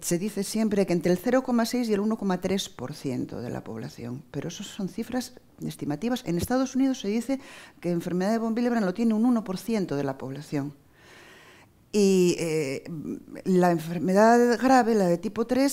se dice siempre que entre el 0,6 y el 1,3% de la población, pero esas son cifras estimativas. En Estados Unidos se dice que enfermedad de von Willebrand lo tiene un 1% de la población. Y eh, la enfermedad grave, la de tipo 3,